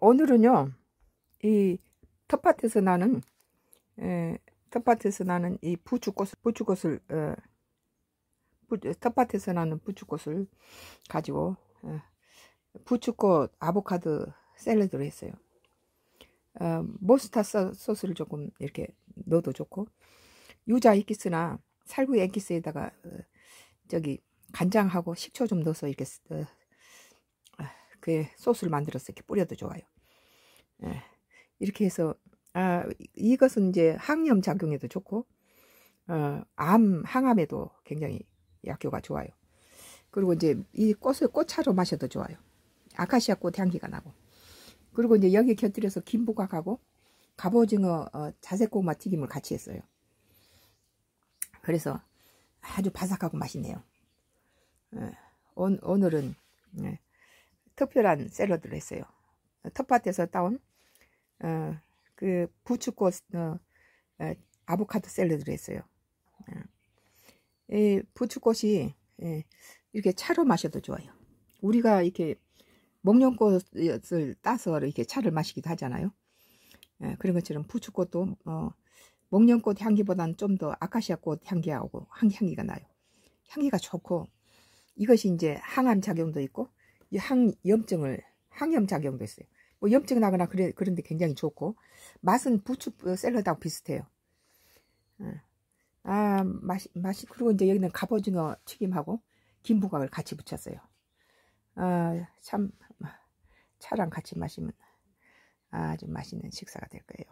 오늘은요 이 텃밭에서 나는 에, 텃밭에서 나는 이 부추꽃 부추꽃을 에, 어, 부, 텃밭에서 나는 부추꽃을 가지고 에, 어, 부추꽃 아보카도 샐러드로 했어요. 어, 모스타 소스를 조금 이렇게 넣어도 좋고 유자 액기스나 살구 액기스에다가 어, 저기 간장하고 식초 좀 넣어서 이렇게 어, 그 소스를 만들어서 이렇게 뿌려도 좋아요. 예. 이렇게 해서 아, 이것은 이제 항염 작용에도 좋고 어, 암 항암에도 굉장히 약효가 좋아요. 그리고 이제 이 꽃을 꽃차로 마셔도 좋아요. 아카시아 꽃 향기가 나고 그리고 이제 여기 곁들여서 김부각하고 갑오징어 어, 자색고구마 튀김을 같이 했어요. 그래서 아주 바삭하고 맛있네요. 예, 오, 오늘은 예, 특별한 샐러드를 했어요. 텃밭에서 따온 어, 그 부추꽃 어, 어, 아보카도 샐러드를 했어요. 어. 이 부추꽃이 예, 이렇게 차로 마셔도 좋아요. 우리가 이렇게 목련꽃을 따서 이렇게 차를 마시기도 하잖아요. 예, 그런 것처럼 부추꽃도 어, 목련꽃 향기보다는 좀 더 아카시아 꽃 향기하고 향기가 나요. 향기가 좋고 이것이 이제 항암 작용도 있고 이 항염증을 항염 작용도 있어요. 뭐 염증 나거나 그래 그런데 굉장히 좋고 맛은 부추 어, 샐러드하고 비슷해요. 어. 아 맛이 맛이 그리고 이제 여기는 갑오징어 튀김하고 김부각을 같이 붙였어요. 아참 차랑 같이 마시면 아주 맛있는 식사가 될 거예요.